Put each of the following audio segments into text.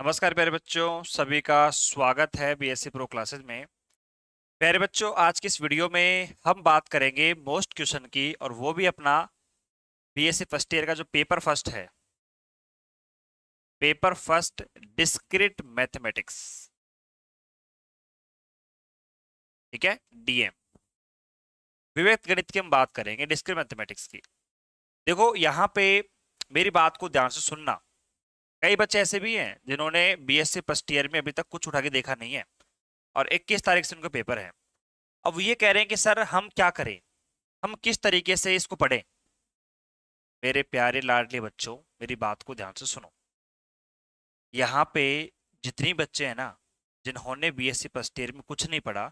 नमस्कार प्यारे बच्चों सभी का स्वागत है बीएससी प्रो क्लासेज में प्यारे बच्चों आज की इस वीडियो में हम बात करेंगे मोस्ट क्वेश्चन की और वो भी अपना बीएससी फर्स्ट ईयर का जो पेपर फर्स्ट है पेपर फर्स्ट डिस्क्रिट मैथमेटिक्स ठीक है डीएम विवेक गणित की हम बात करेंगे डिस्क्रिट मैथमेटिक्स की देखो यहाँ पे मेरी बात को ध्यान से सुनना कई बच्चे ऐसे भी हैं जिन्होंने बी सी फर्स्ट ईयर में अभी तक कुछ उठा के देखा नहीं है और 21 तारीख से उनका पेपर है अब ये कह रहे हैं कि सर हम क्या करें हम किस तरीके से इसको पढ़ें मेरे प्यारे लाडले बच्चों मेरी बात को ध्यान से सुनो यहाँ पे जितने बच्चे हैं ना जिन्होंने बी सी फर्स्ट ईयर में कुछ नहीं पढ़ा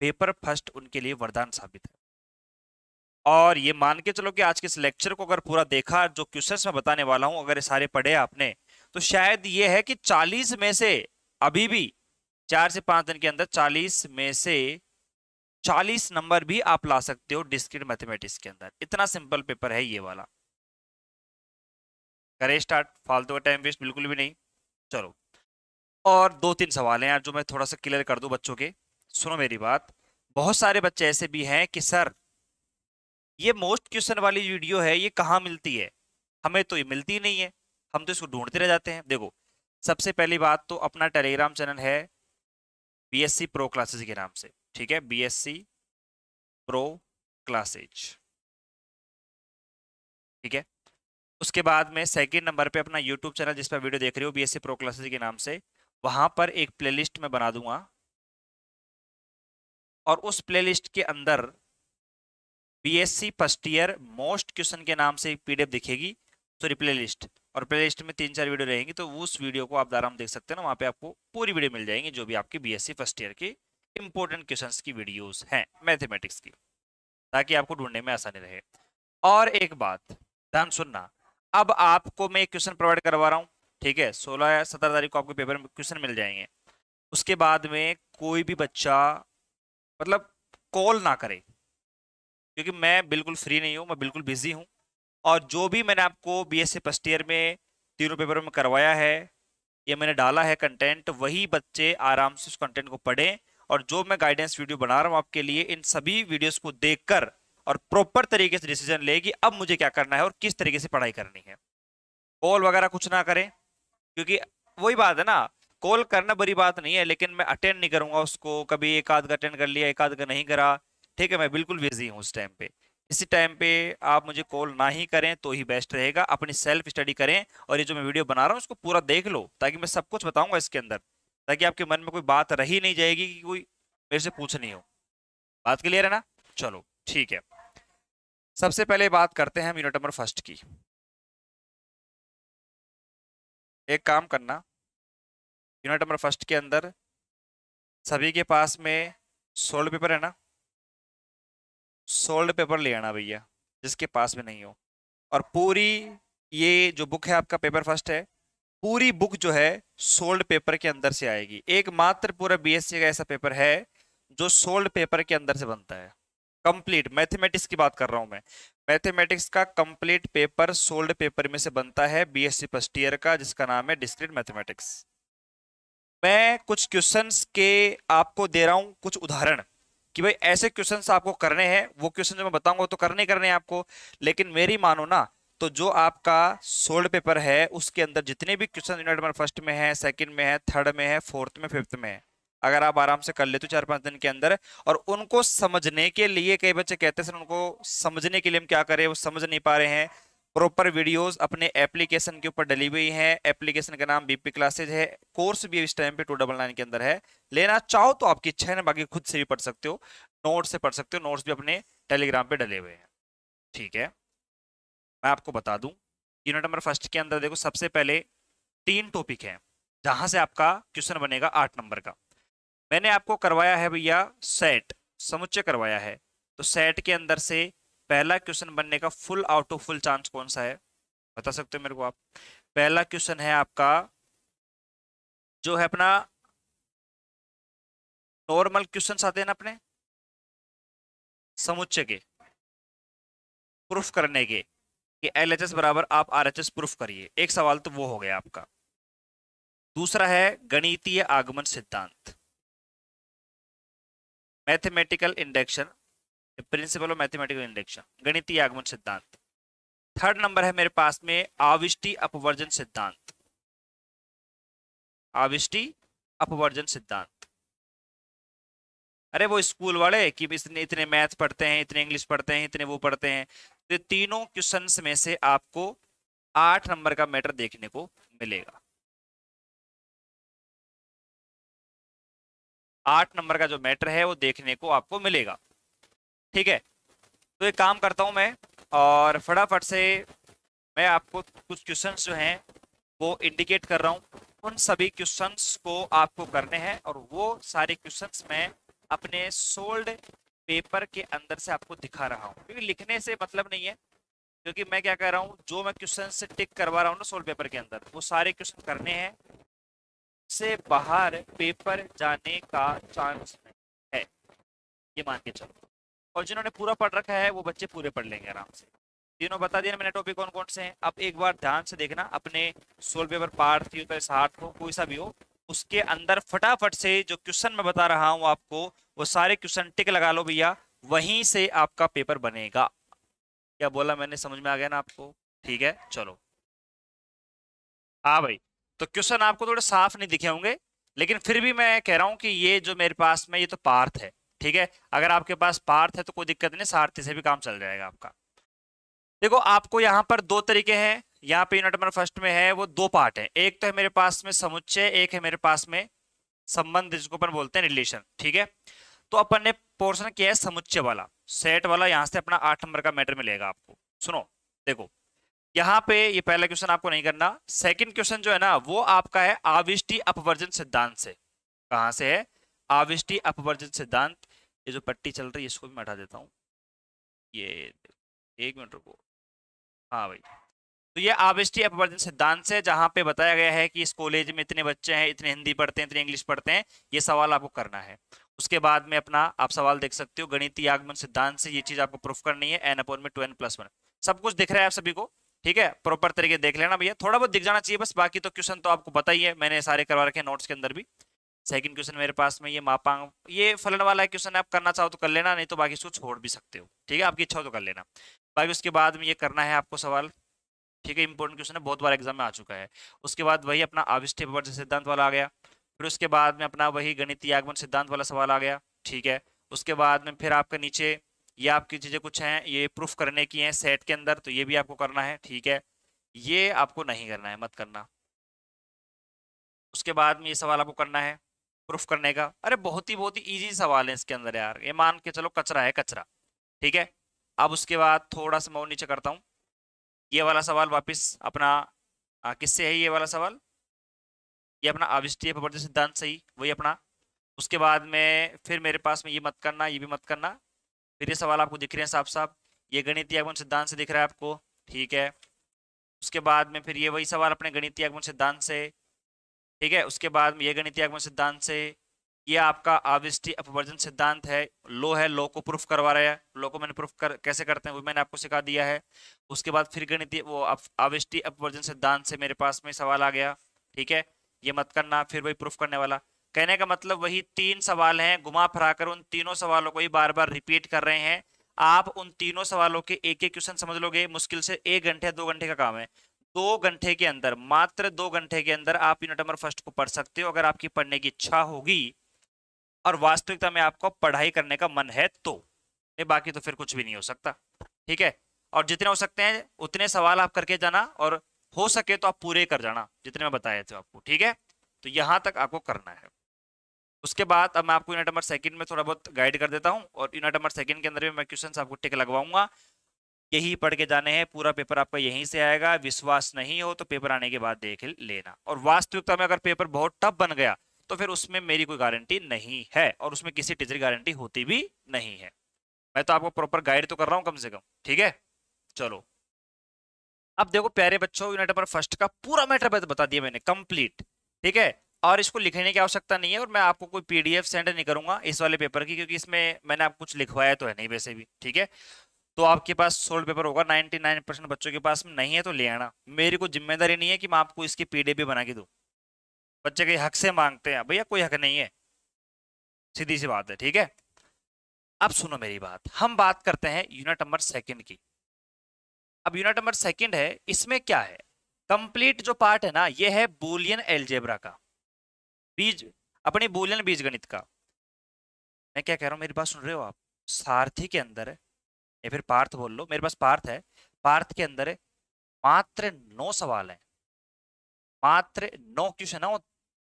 पेपर फर्स्ट उनके लिए वरदान साबित है और ये मान के चलो कि आज के इस लेक्चर को अगर पूरा देखा जो क्वेश्चन मैं बताने वाला हूँ अगर ये सारे पढ़े आपने तो शायद ये है कि 40 में से अभी भी चार से पांच दिन के अंदर 40 में से 40 नंबर भी आप ला सकते हो डिस्क्रिट मैथमेटिक्स के अंदर इतना सिंपल पेपर है ये वाला करे स्टार्ट फालतू का टाइम वेस्ट बिल्कुल भी नहीं चलो और दो तीन सवाल हैं यार जो मैं थोड़ा सा क्लियर कर दूं बच्चों के सुनो मेरी बात बहुत सारे बच्चे ऐसे भी हैं कि सर ये मोस्ट क्वेश्चन वाली वीडियो है ये कहाँ मिलती है हमें तो ये मिलती नहीं है हम तो इसको ढूंढते रह जाते हैं देखो सबसे पहली बात तो अपना टेलीग्राम चैनल है B S C pro classes के नाम से ठीक है B S C pro classes ठीक है उसके बाद में सेकंड नंबर पे अपना यूट्यूब चैनल जिस पर वीडियो देख रहे हो B S C pro classes के नाम से वहां पर एक प्लेलिस्ट में बना दूंगा और उस प्लेलिस्ट के अंदर B S C first year most question के नाम से पीडीएफ दिखेगी सॉरी लिस्ट और लिस्ट में तीन चार वीडियो रहेंगी तो उस वीडियो को आप आराम देख सकते हैं ना वहाँ पे आपको पूरी वीडियो मिल जाएंगी जो भी आपकी बी फर्स्ट ईयर की इंपॉर्टेंट क्वेश्चन की वीडियोज हैं मैथेमेटिक्स की ताकि आपको ढूंढने में आसानी रहे और एक बात ध्यान सुनना अब आपको मैं एक क्वेश्चन प्रोवाइड करवा रहा हूँ ठीक है सोलह या सत्रह तारीख को आपको पेपर में क्वेश्चन मिल जाएंगे उसके बाद में कोई भी बच्चा मतलब कॉल ना करे क्योंकि मैं बिल्कुल फ्री नहीं हूँ मैं बिल्कुल बिजी हूँ और जो भी मैंने आपको बी एस फर्स्ट ईयर में तीनों पेपरों में करवाया है ये मैंने डाला है कंटेंट वही बच्चे आराम से उस कंटेंट को पढ़ें और जो मैं गाइडेंस वीडियो बना रहा हूँ आपके लिए इन सभी वीडियोस को देखकर और प्रॉपर तरीके से डिसीजन ले कि अब मुझे क्या करना है और किस तरीके से पढ़ाई करनी है कॉल वगैरह कुछ ना करें क्योंकि वही बात है ना कॉल करना बड़ी बात नहीं है लेकिन मैं अटेंड नहीं करूंगा उसको कभी एक आध का अटेंड कर लिया एक आध का नहीं करा ठीक है मैं बिल्कुल बिजी हूँ उस टाइम पे इसी टाइम पे आप मुझे कॉल ना ही करें तो ही बेस्ट रहेगा अपनी सेल्फ स्टडी करें और ये जो मैं वीडियो बना रहा हूँ उसको पूरा देख लो ताकि मैं सब कुछ बताऊंगा इसके अंदर ताकि आपके मन में कोई बात रही नहीं जाएगी कि कोई मेरे से पूछ नहीं हो बात क्लियर है ना चलो ठीक है सबसे पहले बात करते हैं हम यूनिट नंबर फर्स्ट की एक काम करना यूनिट नंबर फर्स्ट के अंदर सभी के पास में सोल्ड पेपर है ना सोल्ड पेपर ले आना भैया जिसके पास में नहीं हो और पूरी ये जो बुक है आपका पेपर फर्स्ट है पूरी बुक जो है सोल्ड पेपर के अंदर से आएगी एकमात्र पूरा बीएससी का ऐसा पेपर है जो सोल्ड पेपर के अंदर से बनता है कंप्लीट मैथमेटिक्स की बात कर रहा हूं मैं मैथमेटिक्स का कंप्लीट पेपर सोल्ड पेपर में से बनता है बीएससी फर्स्ट ईयर का जिसका नाम है डिस्क्रीट मैथमेटिक्स मैं कुछ क्वेश्चंस के आपको दे रहा हूं कुछ उदाहरण कि भाई ऐसे क्वेश्चन आपको करने हैं वो क्वेश्चन जो मैं बताऊंगा तो करने करने आपको लेकिन मेरी मानो ना तो जो आपका सोल्ड पेपर है उसके अंदर जितने भी क्वेश्चन यूनिट नंबर फर्स्ट में है सेकंड में है थर्ड में है फोर्थ में फिफ्थ में है अगर आप आराम से कर लेते हो चार पांच दिन के अंदर और उनको समझने के लिए कई बच्चे कहते हैं सर उनको समझने के लिए हम क्या करें वो समझ नहीं पा रहे हैं प्रॉपर वीडियोस अपने एप्लीकेशन के ऊपर डली हुई हैं एप्लीकेशन का नाम बीपी क्लासेज है कोर्स भी इस टाइम पे टू डबल नाइन के अंदर है लेना चाहो तो आपकी इच्छा है बाकी खुद से भी पढ़ सकते हो नोट्स से पढ़ सकते हो नोट्स भी अपने टेलीग्राम पे डले हुए हैं ठीक है मैं आपको बता दूं यूनिट नंबर फर्स्ट के अंदर देखो सबसे पहले तीन टॉपिक हैं जहां से आपका क्वेश्चन बनेगा आठ नंबर का मैंने आपको करवाया है भैया सेट समुच्चय करवाया है तो सेट के अंदर से पहला क्वेश्चन बनने का full out of full chance कौन सा है बता सकते हो मेरे को आप पहला क्वेश्चन है आपका जो है अपना नॉर्मल क्वेश्चन आते हैं ना अपने समुच्चय के प्रूफ करने के कि एल बराबर आप आर प्रूफ करिए एक सवाल तो वो हो गया आपका दूसरा है गणितीय आगमन सिद्धांत mathematical induction principle of mathematical induction गणितीय आगमन सिद्धांत थर्ड नंबर है मेरे पास में आविष्टि अपवर्जन सिद्धांत आविष्टि अपवर्जन सिद्धांत अरे वो स्कूल वाले कि इतने इतने मैथ पढ़ते हैं इतने इंग्लिश पढ़ते हैं इतने वो पढ़ते हैं तो तीनों क्वेश्चन में से आपको आठ नंबर का मैटर देखने को मिलेगा आठ नंबर का जो मैटर है वो देखने को आपको मिलेगा ठीक है तो एक काम करता हूँ मैं और फटाफट से मैं आपको कुछ क्वेश्चन जो हैं वो इंडिकेट कर रहा हूँ उन सभी क्वेश्चन को आपको करने हैं और वो सारे क्वेश्चन मैं अपने सोल्ड पेपर के अंदर से आपको दिखा रहा हूँ क्योंकि लिखने से मतलब नहीं है क्योंकि मैं क्या कह रहा हूँ जो मैं क्वेश्चन से टिक करवा रहा हूँ ना सोल्ड पेपर के अंदर वो सारे क्वेश्चन करने हैं से बाहर पेपर जाने का चांस है ये मान के चलो और जिन्होंने पूरा पढ़ रखा है वो बच्चे पूरे पढ़ लेंगे आराम से तीनों बता दिया मैंने टॉपिक कौन कौन से हैं अब एक बार ध्यान से देखना अपने सोल पेपर पार्ट थी तो साठ हो कोई सा भी हो उसके अंदर फटाफट से जो क्वेश्चन मैं बता रहा हूँ आपको वो सारे क्वेश्चन टिक लगा लो भैया वहीं से आपका पेपर बनेगा क्या बोला मैंने समझ में आ गया ना आपको ठीक है चलो हाँ भाई तो क्वेश्चन आपको थोड़े साफ नहीं दिखे होंगे लेकिन फिर भी मैं कह रहा हूँ कि ये जो मेरे पास में ये तो पार्थ है ठीक है अगर आपके पास पार्थ है तो कोई दिक्कत नहीं सारथी से भी काम चल जाएगा आपका देखो आपको यहाँ पर दो तरीके हैं यहाँ पे यूनिट नंबर फर्स्ट में है वो दो पार्ट है एक तो है मेरे पास में समुच्चय एक है मेरे पास में संबंध जिसको अपन बोलते हैं रिलेशन ठीक है तो अपन ने पोर्शन किया है समुच्चय वाला सेट वाला यहाँ से अपना आठ नंबर का मैटर मिलेगा आपको सुनो देखो यहाँ पे ये पहला क्वेश्चन आपको नहीं करना सेकंड क्वेश्चन जो है ना वो आपका है आविष्टि अपवर्जन सिद्धांत से कहाँ से है आविष्टि अपवर्जन सिद्धांत ये जो पट्टी चल रही है इसको भी मैं हटा देता हूँ ये एक मिनट रुको हाँ भाई तो ये आवेष्टि अपवर्जन सिद्धांत से जहाँ पे बताया गया है कि इस कॉलेज में इतने बच्चे हैं इतने हिंदी पढ़ते हैं इतने इंग्लिश पढ़ते हैं ये सवाल आपको करना है उसके बाद में अपना आप सवाल देख सकते हो गणितीय आगमन सिद्धांत से ये चीज आपको प्रूफ करनी है एन अपोन में टू एन प्लस वन सब कुछ दिख रहा है आप सभी को ठीक है प्रॉपर तरीके देख लेना भैया थोड़ा बहुत दिख जाना चाहिए बस बाकी तो क्वेश्चन तो आपको पता ही है मैंने सारे करवा रखे नोट्स के अंदर भी सेकंड क्वेश्चन मेरे पास में ये मापांग ये फलन वाला क्वेश्चन आप करना चाहो तो कर लेना नहीं तो बाकी इसको छोड़ भी सकते हो ठीक है आपकी इच्छा हो तो कर लेना बाकी उसके बाद में ये करना है आपको सवाल ठीक है इंपॉर्टेंट क्वेश्चन है बहुत बार एग्जाम में आ चुका है उसके बाद वही अपना आविष्ट वर्ज सिद्धांत वाला आ गया फिर उसके बाद में अपना वही गणितीय आगमन सिद्धांत वाला सवाल आ गया ठीक है उसके बाद में फिर आपके नीचे ये आपकी चीज़ें कुछ हैं ये प्रूफ करने की हैं सेट के अंदर तो ये भी आपको करना है ठीक है ये आपको नहीं करना है मत करना उसके बाद में ये सवाल आपको करना है प्रूफ करने का अरे बहुत ही बहुत ही ईजी सवाल है इसके अंदर यार ये मान के चलो कचरा है कचरा ठीक है अब उसके बाद थोड़ा सा मैं नीचे करता हूँ ये वाला सवाल वापस अपना किससे है ये वाला सवाल ये अपना अविष्टीय प्रवर्तन सिद्धांत से ही वही अपना उसके बाद में फिर मेरे पास में ये मत करना ये भी मत करना फिर ये सवाल आपको दिख रहे हैं साफ साफ ये गणितीय आगमन सिद्धांत से दिख रहा है आपको ठीक है उसके बाद में फिर ये वही सवाल अपने गणितीय आगमन सिद्धांत से ठीक है उसके बाद ये गणित आगमन सिद्धांत से ये आपका आविष्टि अपवर्जन सिद्धांत है लो है लो को प्रूफ करवा रहा है लो को मैंने प्रूफ कर कैसे करते हैं वो मैंने आपको सिखा दिया है उसके बाद फिर गणितीय वो आविष्टि अपवर्जन सिद्धांत से मेरे पास में सवाल आ गया ठीक है ये मत करना फिर वही प्रूफ करने वाला कहने का मतलब वही तीन सवाल हैं घुमा फिरा कर उन तीनों सवालों को ही बार बार रिपीट कर रहे हैं आप उन तीनों सवालों के एक एक क्वेश्चन समझ लोगे मुश्किल से एक घंटे दो घंटे का काम है दो घंटे के अंदर मात्र दो घंटे के अंदर आप यूनिट नंबर फर्स्ट को पढ़ सकते हो अगर आपकी पढ़ने की इच्छा होगी और वास्तविकता में आपको पढ़ाई करने का मन है तो ये बाकी तो फिर कुछ भी नहीं हो सकता ठीक है और जितने हो सकते हैं उतने सवाल आप करके जाना और हो सके तो आप पूरे कर जाना जितने मैं बताए थे आपको ठीक है तो यहाँ तक आपको करना है उसके बाद अब मैं आपको यूनिट नंबर सेकंड में थोड़ा बहुत गाइड कर देता हूँ और यूनिट नंबर सेकंड के अंदर भी मैं क्वेश्चन आपको टिक लगवाऊंगा यही पढ़ के जाने हैं पूरा पेपर आपका यहीं से आएगा विश्वास नहीं हो तो पेपर आने के बाद देख लेना और वास्तविकता में अगर पेपर बहुत टफ बन गया तो फिर उसमें मेरी कोई गारंटी नहीं है और उसमें किसी टीचर की गारंटी होती भी नहीं है मैं तो आपको प्रॉपर गाइड तो कर रहा हूँ कम से कम ठीक है चलो अब देखो प्यारे बच्चों यूनिट नंबर फर्स्ट का पूरा मैटर बता दिया मैंने कंप्लीट ठीक है और इसको लिखने की आवश्यकता नहीं है और मैं आपको कोई पीडीएफ सेंड नहीं करूंगा इस वाले पेपर की क्योंकि इसमें मैंने आपको कुछ लिखवाया तो है नहीं वैसे भी ठीक है तो आपके पास सोल्ड पेपर होगा 99 परसेंट बच्चों के पास में नहीं है तो ले आना मेरी कोई जिम्मेदारी नहीं है कि मैं आपको इसकी पी पीडीएफ बना के दूँ बच्चे के हक से मांगते हैं भैया कोई हक नहीं है सीधी सी बात है ठीक है अब सुनो मेरी बात हम बात करते हैं यूनिट नंबर सेकेंड की अब यूनिट नंबर सेकेंड है इसमें क्या है कंप्लीट जो पार्ट है ना ये है बोलियन एलजेब्रा का बीज अपनी बोलियन बीज गणित का मैं क्या कह रहा हूँ मेरी बात सुन रहे हो आप सारथी के अंदर या फिर पार्थ बोल लो मेरे पास पार्थ है पार्थ के अंदर मात्र नौ सवाल हैं मात्र नौ क्वेश्चन है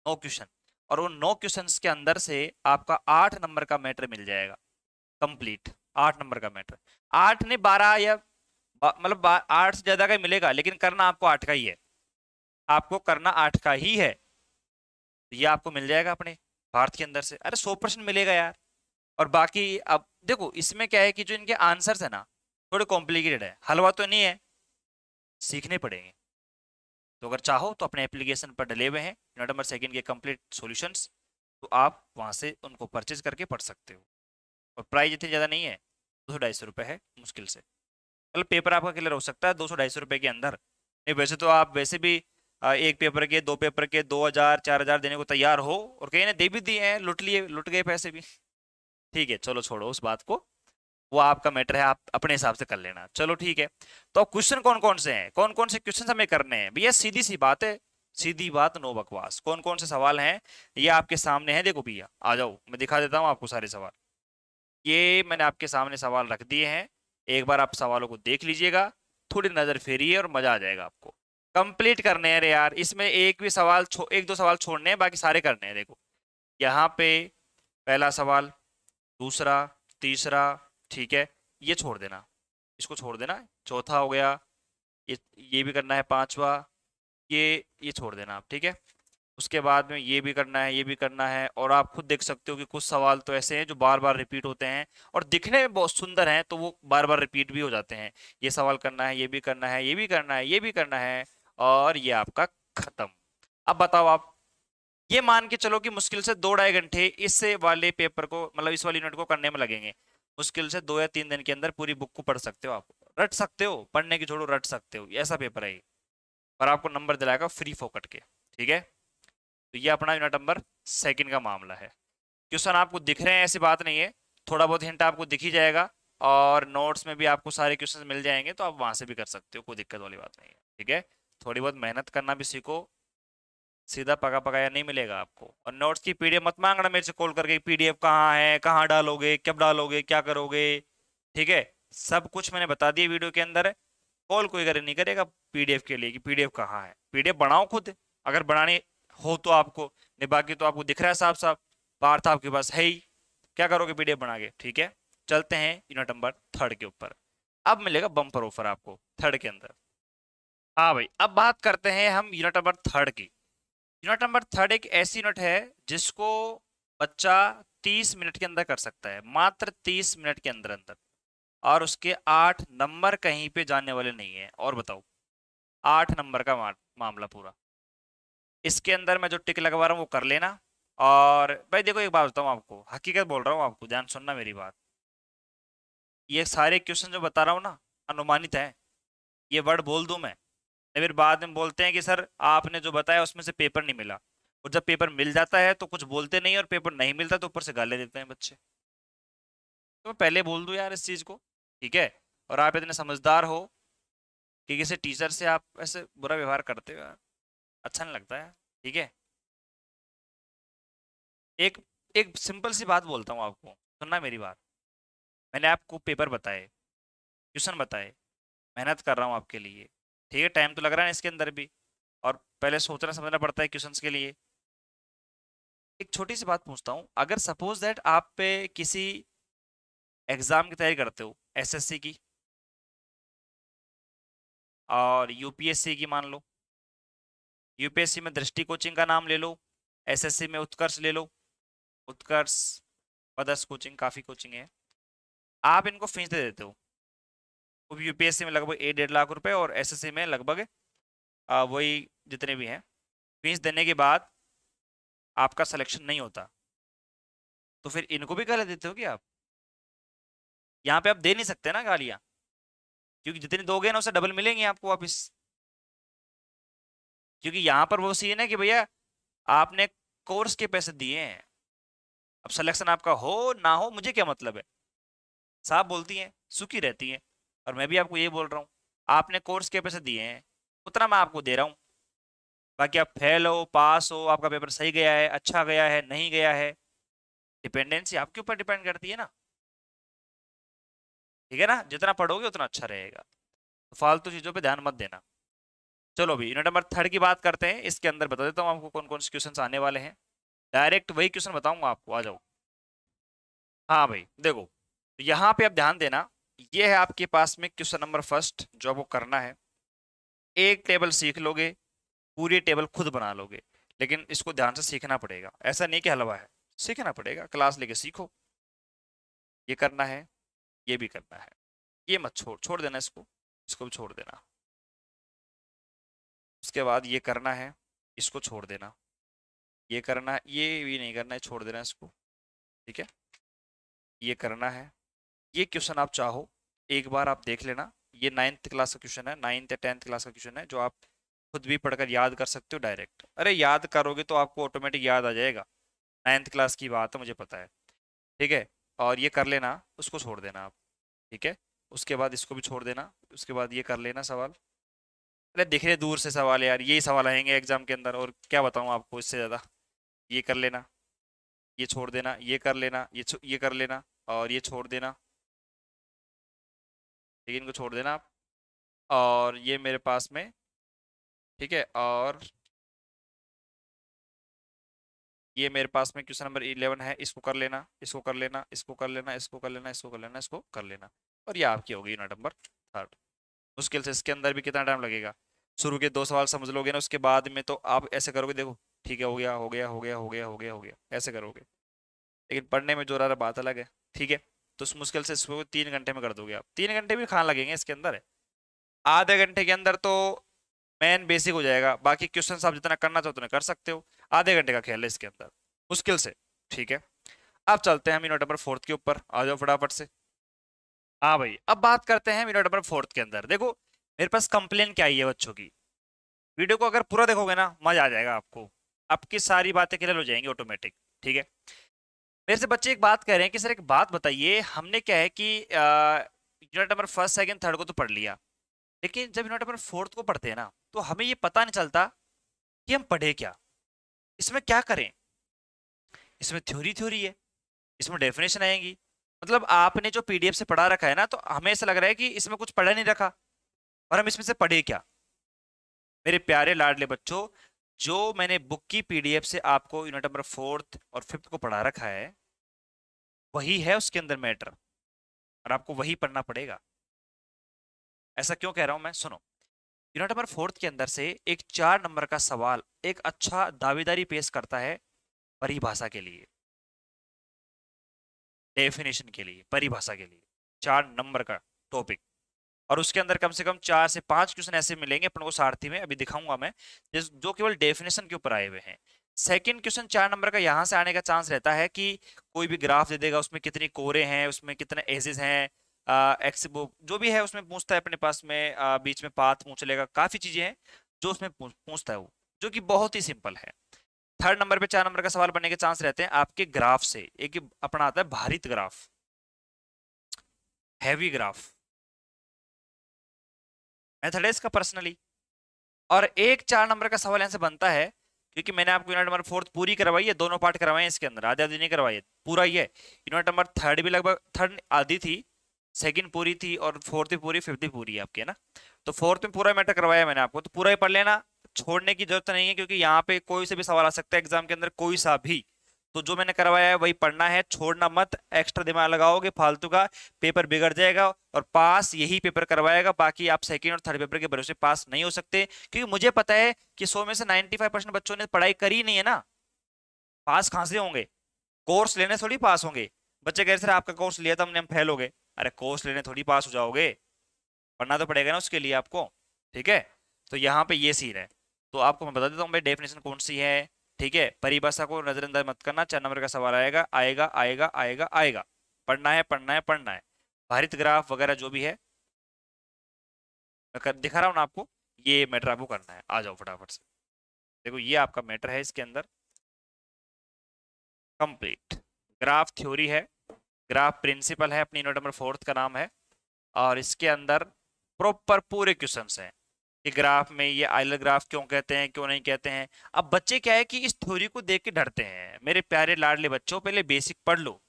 नौ क्वेश्चन और उन नौ क्वेश्चन के अंदर से आपका आठ नंबर का मैटर मिल जाएगा कंप्लीट आठ नंबर का मैटर आठ ने बारह या मतलब आठ से ज़्यादा का ही मिलेगा लेकिन करना आपको आठ का ही है आपको करना आठ का ही है तो ये आपको मिल जाएगा अपने भारत के अंदर से अरे सौ परसेंट मिलेगा यार और बाकी अब देखो इसमें क्या है कि जो इनके आंसर्स है ना थोड़े कॉम्प्लिकेटेड है हलवा तो नहीं है सीखने पड़ेंगे तो अगर चाहो तो अपने एप्लीकेशन पर डले हुए हैं यूनिट नंबर सेकेंड के कम्प्लीट सोल्यूशंस तो आप वहाँ से उनको परचेज करके पढ़ सकते हो और प्राइस इतनी ज़्यादा नहीं है दो सौ ढाई सौ रुपये है मुश्किल से मतलब पेपर आपका क्लियर हो सकता है दो सौ ढाई सौ रुपये के अंदर नहीं वैसे तो आप वैसे भी एक पेपर के दो पेपर के दो हज़ार चार हज़ार देने को तैयार हो और कहीं ने दे भी दिए हैं लुट लिए लुट गए पैसे भी ठीक है चलो छोड़ो उस बात को वो आपका मैटर है आप अपने हिसाब से कर लेना चलो ठीक है तो क्वेश्चन कौन कौन से हैं कौन कौन से क्वेश्चन हमें करने हैं भैया सीधी सी बात है सीधी बात नो बकवास कौन कौन से सवाल हैं ये आपके सामने है देखो भैया आ जाओ मैं दिखा देता हूँ आपको सारे सवाल ये मैंने आपके सामने सवाल रख दिए हैं एक बार आप सवालों को देख लीजिएगा थोड़ी नज़र फेरिए और मज़ा आ जाएगा आपको कंप्लीट करने हैं अरे यार इसमें एक भी सवाल एक दो सवाल छोड़ने हैं बाकी सारे करने हैं देखो यहाँ पे पहला सवाल दूसरा तीसरा ठीक है ये छोड़ देना इसको छोड़ देना चौथा हो गया ये ये भी करना है पांचवा ये ये छोड़ देना आप ठीक है उसके बाद में ये भी करना है ये भी करना है और आप खुद देख सकते हो कि कुछ सवाल तो ऐसे हैं जो बार बार रिपीट होते हैं और दिखने में बहुत सुंदर हैं तो वो बार बार रिपीट भी हो जाते हैं ये सवाल करना है ये भी करना है ये भी करना है ये भी करना है और ये आपका खत्म अब बताओ आप ये मान के चलो कि मुश्किल से दो ढाई घंटे इस वाले पेपर को मतलब इस वाली यूनिट को करने में लगेंगे मुश्किल से दो या तीन दिन के अंदर पूरी बुक को पढ़ सकते हो आप रट सकते हो पढ़ने की छोड़ो रट सकते हो ऐसा पेपर है और आपको नंबर दिलाएगा फ्री फोकट के ठीक है तो ये अपना यूनिट नंबर सेकंड का मामला है क्वेश्चन आपको दिख रहे हैं ऐसी बात नहीं है थोड़ा बहुत हिंट आपको दिख ही जाएगा और नोट्स में भी आपको सारे क्वेश्चन मिल जाएंगे तो आप वहां से भी कर सकते हो कोई दिक्कत वाली बात नहीं है ठीक है थोड़ी बहुत मेहनत करना भी सीखो सीधा पका पकाया नहीं मिलेगा आपको और नोट्स की पीडीएफ मत मांगना मेरे से कॉल करके पीडीएफ कहाँ है कहाँ डालोगे कब डालोगे क्या करोगे ठीक है सब कुछ मैंने बता दिया वीडियो के अंदर कॉल कोई करे नहीं करेगा पीडीएफ के लिए कि पीडीएफ कहाँ है पीडीएफ बनाओ खुद अगर बनानी हो तो आपको बाकी तो आपको दिख रहा है साफ साफ बाहर था आपके पास है ही क्या करोगे पीडीएफ बना के ठीक है चलते हैं यूनिट नंबर थर्ड के ऊपर अब मिलेगा बम्पर ऑफर आपको थर्ड के अंदर हाँ भाई अब बात करते हैं हम यूनिट नंबर थर्ड की यूनिट नंबर थर्ड एक ऐसी यूनिट है जिसको बच्चा 30 मिनट के अंदर कर सकता है मात्र 30 मिनट के अंदर अंदर और उसके आठ नंबर कहीं पे जाने वाले नहीं है और बताओ आठ नंबर का मामला पूरा इसके अंदर मैं जो टिक लगवा रहा हूँ वो कर लेना और भाई देखो एक बात बताऊँ आपको हकीकत बोल रहा हूँ आपको ध्यान सुनना मेरी बात ये सारे क्वेश्चन जो बता रहा हूँ ना अनुमानित हैं ये वर्ड बोल दूँ मैं या फिर बाद में बोलते हैं कि सर आपने जो बताया उसमें से पेपर नहीं मिला और जब पेपर मिल जाता है तो कुछ बोलते नहीं और पेपर नहीं मिलता तो ऊपर से गाले देते हैं बच्चे तो मैं पहले बोल दूँ यार इस चीज़ को ठीक है और आप इतने समझदार हो कि किसी टीचर से आप ऐसे बुरा व्यवहार करते हो अच्छा नहीं लगता यार ठीक है एक एक सिंपल सी बात बोलता हूँ आपको सुनना मेरी बात मैंने आपको पेपर बताए ट्यूशन बताए मेहनत कर रहा हूँ आपके लिए ठीक है टाइम तो लग रहा है इसके अंदर भी और पहले सोचना समझना पड़ता है क्वेश्चन के लिए एक छोटी सी बात पूछता हूँ अगर सपोज दैट आप पे किसी एग्ज़ाम की तैयारी करते हो एसएससी की और यूपीएससी की मान लो यूपीएससी में दृष्टि कोचिंग का नाम ले लो एसएससी में उत्कर्ष ले लो उत्कर्ष पदस कोचिंग काफ़ी कोचिंग है आप इनको फीस दे देते हो यूपीएससी में लगभग एक डेढ़ लाख रुपए और एसएससी में लगभग वही जितने भी हैं फीस देने के बाद आपका सिलेक्शन नहीं होता तो फिर इनको भी गाली देते हो कि आप यहाँ पे आप दे नहीं सकते ना गालियाँ क्योंकि जितने दोगे ना उसे डबल मिलेंगे आपको वापिस क्योंकि यहाँ पर वो सीन है कि भैया आपने कोर्स के पैसे दिए हैं अब सिलेक्शन आपका हो ना हो मुझे क्या मतलब है साहब बोलती हैं सुखी रहती हैं और मैं भी आपको ये बोल रहा हूँ आपने कोर्स के पैसे दिए हैं उतना मैं आपको दे रहा हूँ बाकी आप फेल हो पास हो आपका पेपर सही गया है अच्छा गया है नहीं गया है डिपेंडेंसी आपके ऊपर डिपेंड करती है ना ठीक है ना जितना पढ़ोगे उतना अच्छा रहेगा तो फालतू चीज़ों पे ध्यान मत देना चलो भी यूनिट नंबर थर्ड की बात करते हैं इसके अंदर बता देता हूँ आपको कौन कौन से क्वेश्चन आने वाले हैं डायरेक्ट वही क्वेश्चन बताऊँगा आपको आ जाओ हाँ भाई देखो यहाँ पर आप ध्यान देना ये है आपके पास में क्वेश्चन नंबर फर्स्ट जो आपको करना है एक टेबल सीख लोगे पूरी टेबल खुद बना लोगे लेकिन इसको ध्यान से सीखना पड़ेगा ऐसा नहीं कि हलवा है सीखना पड़ेगा क्लास लेके सीखो ये करना है ये भी करना है ये मत छोड़ छोड़ देना इसको इसको भी छोड़ देना उसके बाद ये करना है इसको छोड़ देना ये करना है ये भी नहीं करना है छोड़ देना इसको ठीक है ये करना है ये क्वेश्चन आप चाहो एक बार आप देख लेना ये नाइन्थ क्लास का क्वेश्चन है नाइन्थ या टेंथ क्लास का क्वेश्चन है जो आप खुद भी पढ़कर याद कर सकते हो डायरेक्ट अरे याद करोगे तो आपको ऑटोमेटिक याद आ जाएगा नाइन्थ क्लास की बात है मुझे पता है ठीक है और ये कर लेना उसको छोड़ देना आप ठीक है उसके बाद इसको भी छोड़ देना उसके बाद ये कर लेना सवाल अरे दिख रहे दूर से सवाल यार यही सवाल आएंगे एग्जाम के अंदर और क्या बताऊँ आपको इससे ज़्यादा ये कर लेना ये छोड़ देना ये कर लेना ये ये कर लेना और ये छोड़ देना ठीक है इनको छोड़ देना आप और ये मेरे पास में ठीक है और ये मेरे पास में क्वेश्चन नंबर इलेवन है इसको कर लेना इसको कर लेना इसको कर लेना इसको कर लेना इसको कर लेना इसको कर लेना और ये आपकी होगी यूनिट नंबर थर्ड मुश्किल से इसके अंदर भी कितना टाइम लगेगा शुरू के दो सवाल समझ लोगे ना उसके बाद में तो आप ऐसे करोगे देखो ठीक है हो गया हो गया हो गया हो गया हो गया हो गया ऐसे करोगे लेकिन पढ़ने में जो रहा बात अलग है ठीक है तो उस मुश्किल से इसको तीन घंटे में कर दोगे आप तीन घंटे भी खाना लगेंगे इसके अंदर आधे घंटे के अंदर तो मेन बेसिक हो जाएगा बाकी क्वेश्चन आप जितना करना चाहो उतना कर सकते हो आधे घंटे का खेल है इसके अंदर मुश्किल से ठीक है अब चलते हैं यूनिट नंबर फोर्थ के ऊपर आ जाओ फटाफट से हाँ भाई अब बात करते हैं यूनिट नंबर फोर्थ के अंदर देखो मेरे पास कंप्लेन क्या आई है बच्चों की वीडियो को अगर पूरा देखोगे ना मजा आ जाएगा आपको आपकी सारी बातें क्लियर हो जाएंगी ऑटोमेटिक ठीक है मेरे से बच्चे एक बात कह रहे हैं कि सर एक बात बताइए हमने क्या है कि unit number first second third को तो पढ़ लिया लेकिन जब यूनिट नंबर फोर्थ को पढ़ते हैं ना तो हमें ये पता नहीं चलता कि हम पढ़े क्या इसमें क्या करें इसमें थ्योरी थ्योरी है इसमें डेफिनेशन आएंगी मतलब आपने जो पी से पढ़ा रखा है ना तो हमें ऐसा लग रहा है कि इसमें कुछ पढ़ा नहीं रखा और हम इसमें से पढ़े क्या मेरे प्यारे लाडले बच्चों जो मैंने बुक की पीडीएफ से आपको यूनिट नंबर फोर्थ और फिफ्थ को पढ़ा रखा है वही है उसके अंदर मैटर और आपको वही पढ़ना पड़ेगा ऐसा क्यों कह रहा हूं मैं सुनो यूनिट नंबर फोर्थ के अंदर से एक चार नंबर का सवाल एक अच्छा दावेदारी पेश करता है परिभाषा के लिए डेफिनेशन के लिए परिभाषा के लिए चार नंबर का टॉपिक और उसके अंदर कम से कम चार से पांच क्वेश्चन ऐसे मिलेंगे अपन को सारथी में अभी दिखाऊंगा मैं जो केवल डेफिनेशन के ऊपर आए हुए हैं सेकंड क्वेश्चन चार नंबर का यहाँ से आने का चांस रहता है कि कोई भी ग्राफ दे देगा उसमें कितनी कोरे हैं उसमें कितने एजेज हैं एक्स जो भी है उसमें पूछता है अपने पास में आ, बीच में पाथ पूछ लेगा काफी चीजें हैं जो उसमें पूछता है वो जो कि बहुत ही सिंपल है थर्ड नंबर पे चार नंबर का सवाल बनने के चांस रहते हैं आपके ग्राफ से एक अपना आता है भारित ग्राफ हैवी ग्राफ मैथडेस है इसका पर्सनली और एक चार नंबर का सवाल यहाँ से बनता है क्योंकि मैंने आपको यूनिट नंबर फोर्थ पूरी करवाई है दोनों पार्ट करवाए हैं इसके अंदर आधी आधी नहीं करवाई है पूरा ही है यूनिट नंबर थर्ड भी लगभग थर्ड आधी थी सेकंड पूरी थी और फोर्थ भी पूरी फिफ्थ भी पूरी है आपकी है ना तो फोर्थ में पूरा मैटर करवाया मैंने आपको तो पूरा ही पढ़ लेना छोड़ने की जरूरत नहीं है क्योंकि यहाँ पे कोई से भी सवाल आ सकता है एग्जाम के अंदर कोई सा भी तो जो मैंने करवाया है वही पढ़ना है छोड़ना मत एक्स्ट्रा दिमाग लगाओगे फालतू का पेपर बिगड़ जाएगा और पास यही पेपर करवाएगा बाकी आप सेकेंड और थर्ड पेपर के भरोसे पास नहीं हो सकते क्योंकि मुझे पता है कि सौ में से नाइन्टी फाइव परसेंट बच्चों ने पढ़ाई करी नहीं है ना पास कहाँ से होंगे कोर्स लेने थोड़ी पास होंगे बच्चे कह रहे सर आपका कोर्स लिया था हमने हम फेल हो गए अरे कोर्स लेने थोड़ी पास हो जाओगे पढ़ना तो पड़ेगा ना उसके लिए आपको ठीक है तो यहाँ पे ये सीन है तो आपको मैं बता देता हूँ भाई डेफिनेशन कौन सी है ठीक है परिभाषा को नजरअंदाज मत करना चार नंबर का सवाल आएगा आएगा आएगा आएगा आएगा पढ़ना है पढ़ना है पढ़ना है भारित ग्राफ वगैरह जो भी है मैं दिखा रहा हूँ ना आपको ये मैटर आपको करना है आ जाओ फटाफट से देखो ये आपका मैटर है इसके अंदर कंप्लीट ग्राफ थ्योरी है ग्राफ प्रिंसिपल है अपनी नोट नंबर फोर्थ का नाम है और इसके अंदर प्रॉपर पूरे क्वेश्चन हैं कि ग्राफ में ये आइलर ग्राफ क्यों कहते हैं क्यों नहीं कहते हैं अब बच्चे क्या है कि इस थ्योरी को देख के डरते हैं मेरे प्यारे लाडले बच्चों पहले बेसिक पढ़ लो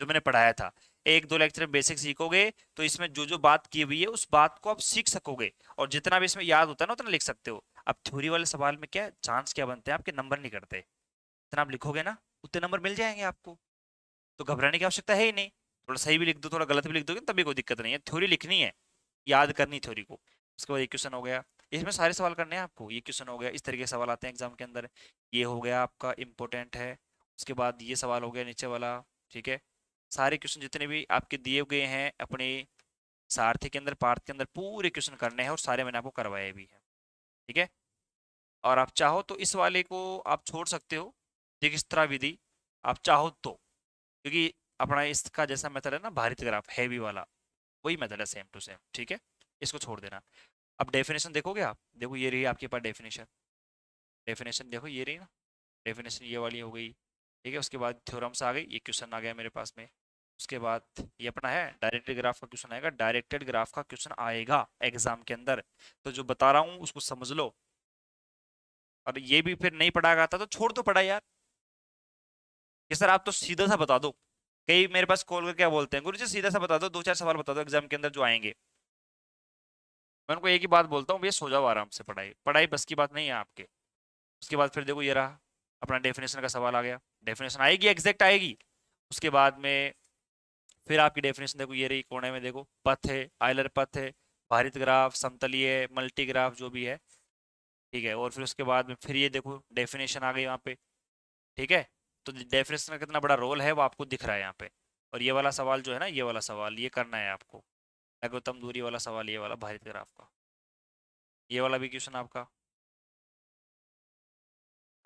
जो मैंने पढ़ाया था एक दो लेक्चर बेसिक सीखोगे तो इसमें जो जो बात की हुई है उस बात को आप सीख सकोगे और जितना भी इसमें याद होता है ना उतना लिख सकते हो अब थ्योरी वाले सवाल में क्या चांस क्या बनते हैं आपके नंबर नहीं करते जितना आप लिखोगे ना उतने नंबर मिल जाएंगे आपको तो घबराने की आवश्यकता है ही नहीं थोड़ा सही भी लिख दो थोड़ा गलत भी लिख दो तभी कोई दिक्कत नहीं है थ्योरी लिखनी है याद करनी थ्योरी को उसके बाद एक क्वेश्चन हो गया इसमें सारे सवाल करने हैं आपको ये क्वेश्चन हो गया इस तरीके के सवाल आते हैं एग्जाम के अंदर ये हो गया आपका इम्पोर्टेंट है उसके बाद ये सवाल हो गया नीचे वाला ठीक है सारे क्वेश्चन जितने भी आपके दिए गए हैं अपने सारथी के अंदर पार्थ के अंदर पूरे क्वेश्चन करने हैं और सारे मैंने आपको करवाए भी हैं ठीक है और आप चाहो तो इस वाले को आप छोड़ सकते हो तरह विधि आप चाहो तो क्योंकि अपना इसका जैसा मेथड है ना भारित ग्राफ हैवी वाला वही मेथड है सेम टू सेम ठीक है इसको छोड़ देना अब डेफिनेशन देखोगे आप देखो ये रही आपके पास डेफिनेशन डेफिनेशन देखो ये रही ना डेफिनेशन ये वाली हो गई ठीक है उसके बाद थ्योरम्स आ गई ये क्वेश्चन आ गया मेरे पास में उसके बाद ये अपना है डायरेक्टेड ग्राफ का क्वेश्चन आएगा डायरेक्टेड ग्राफ का क्वेश्चन आएगा एग्जाम के अंदर तो जो बता रहा हूँ उसको समझ लो और ये भी फिर नहीं पढ़ा आता तो छोड़ तो पढ़ा यार कि सर आप तो सीधा सा बता दो कई मेरे पास कॉल करके क्या बोलते हैं गुरु जी सीधा सा बता दो दो चार सवाल बता दो एग्जाम के अंदर जो आएंगे मैं उनको एक ही बात बोलता हूँ भैया सो जाओ आराम से पढ़ाई पढ़ाई बस की बात नहीं है आपके उसके बाद फिर देखो ये रहा अपना डेफिनेशन का सवाल आ गया डेफिनेशन आएगी एग्जैक्ट आएगी उसके बाद में फिर आपकी डेफिनेशन देखो ये रही कोने में देखो पथ है आयलर पथ है भारित ग्राफ समतलीय मल्टी ग्राफ जो भी है ठीक है और फिर उसके बाद में फिर ये देखो डेफिनेशन आ गई यहाँ पे ठीक है तो डेफिनेशन का कितना बड़ा रोल है वो आपको दिख रहा है यहाँ पे और ये वाला सवाल जो है ना ये वाला सवाल ये करना है आपको लघुत्तम दूरी वाला सवाल ये वाला भारी ग्राफ का ये वाला भी क्वेश्चन आपका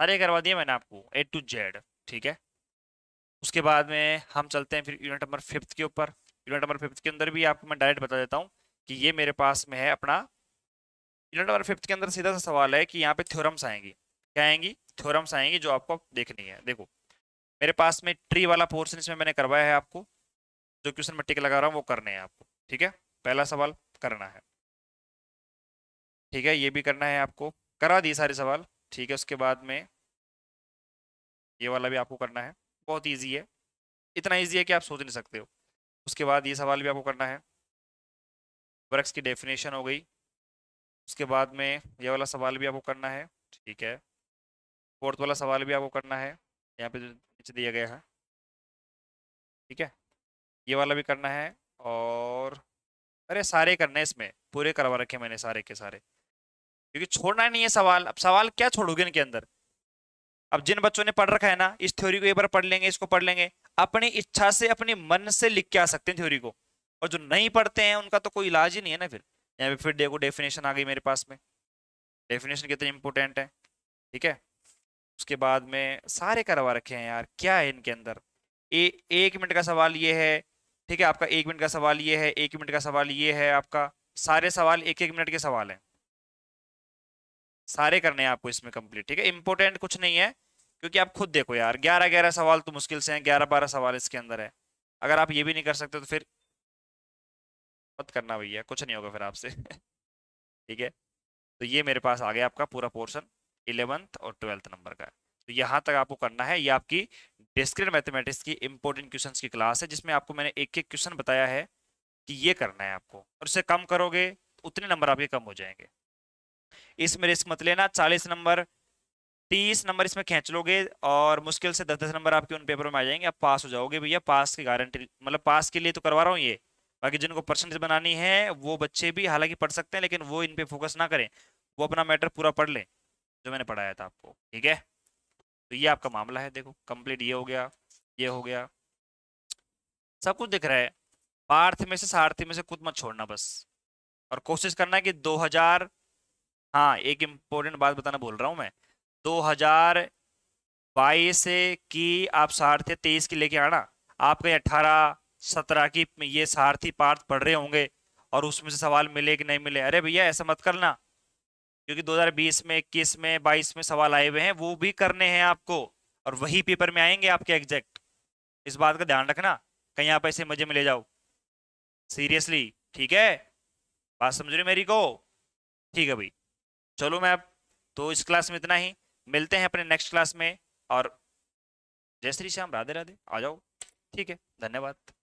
अरे करवा दिया मैंने आपको ए टू जेड ठीक है उसके बाद में हम चलते हैं फिर यूनिट नंबर फिफ्थ के ऊपर यूनिट नंबर फिफ्थ के अंदर भी आपको मैं डायरेक्ट बता देता हूँ कि ये मेरे पास में है अपना यूनिट नंबर फिफ्थ के अंदर सीधा सा सवाल है कि यहाँ पे थ्योरम्स आएंगी क्या आएंगी थ्योरम्स आएंगी जो आपको देखनी है देखो मेरे पास में ट्री वाला पोर्सन इसमें मैंने करवाया है आपको जो क्वेश्चन मट्टी के लगा रहा हूँ वो करने हैं आपको ठीक है पहला सवाल करना है ठीक है ये भी करना है आपको करा दिए सारे सवाल ठीक है उसके बाद में ये वाला भी आपको करना है बहुत ईजी है इतना ईजी है कि आप सोच नहीं सकते हो उसके बाद ये सवाल भी आपको करना है वर्क्स की डेफिनेशन हो गई उसके बाद में ये वाला सवाल भी आपको करना है ठीक है फोर्थ वाला सवाल भी आपको करना है यहाँ पे नीचे दिया गया है ठीक है ये वाला भी करना है और अरे सारे करने इसमें पूरे करवा रखे मैंने सारे के सारे क्योंकि छोड़ना नहीं है सवाल अब सवाल क्या छोड़ोगे इनके अंदर अब जिन बच्चों ने पढ़ रखा है ना इस थ्योरी को एक बार पढ़ लेंगे इसको पढ़ लेंगे अपनी इच्छा से अपने मन से लिख के आ सकते हैं थ्योरी को और जो नहीं पढ़ते हैं उनका तो कोई इलाज ही नहीं है ना फिर यहाँ पे फिर देखो डेफिनेशन आ गई मेरे पास में डेफिनेशन कितनी इंपॉर्टेंट है ठीक है उसके बाद में सारे करवा रखे हैं यार क्या है इनके अंदर ए, एक मिनट का सवाल ये है ठीक है आपका एक मिनट का सवाल ये है एक मिनट का सवाल ये है आपका सारे सवाल एक एक मिनट के सवाल हैं सारे करने हैं आपको इसमें कंप्लीट ठीक है इंपॉर्टेंट कुछ नहीं है क्योंकि आप खुद देखो यार ग्यारह ग्यारह सवाल तो मुश्किल से हैं ग्यारह बारह सवाल इसके अंदर है अगर आप ये भी नहीं कर सकते तो फिर मत करना भैया कुछ नहीं होगा फिर आपसे ठीक है तो ये मेरे पास आ गया आपका पूरा पोर्सन इलेवंथ और ट्वेल्थ नंबर का तो यहाँ तक आपको करना है ये आपकी डिस्क्रिट मैथमेटिक्स की इंपॉर्टेंट क्वेश्चंस की क्लास है जिसमें आपको मैंने एक एक क्वेश्चन बताया है कि ये करना है आपको और इसे कम करोगे तो उतने नंबर आपके कम हो जाएंगे इसमें रिस्क मत लेना चालीस नंबर तीस नंबर इसमें खींच लोगे और मुश्किल से दस दस नंबर आपके उन पेपर में आ जाएंगे आप पास हो जाओगे भैया पास की गारंटी मतलब पास के लिए तो करवा रहा हूँ ये बाकी जिनको परसेंटेज बनानी है वो बच्चे भी हालांकि पढ़ सकते हैं लेकिन वो इन पे फोकस ना करें वो अपना मैटर पूरा पढ़ लें जो मैंने पढ़ाया था आपको ठीक है तो ये आपका मामला है देखो कंप्लीट ये हो गया ये हो गया सब कुछ दिख रहा है पार्थ में से सारथी में से खुद मत छोड़ना बस और कोशिश करना है कि 2000 हाँ एक इम्पोर्टेंट बात बताना बोल रहा हूँ मैं दो हजार बाईस की आप सारथी तेईस की लेके आना आपके अट्ठारह सत्रह की ये सारथी पार्थ पढ़ रहे होंगे और उसमें से सवाल मिले कि नहीं मिले अरे भैया ऐसा मत करना क्योंकि 2020 में 21 में 22 में सवाल आए हुए हैं वो भी करने हैं आपको और वही पेपर में आएंगे आपके एग्जैक्ट इस बात का ध्यान रखना कहीं आप ऐसे मजे में ले जाओ सीरियसली ठीक है बात समझ रही मेरी को ठीक है भाई चलो मैं अब तो इस क्लास में इतना ही मिलते हैं अपने नेक्स्ट क्लास में और जय श्री श्याम राधे राधे आ जाओ ठीक है धन्यवाद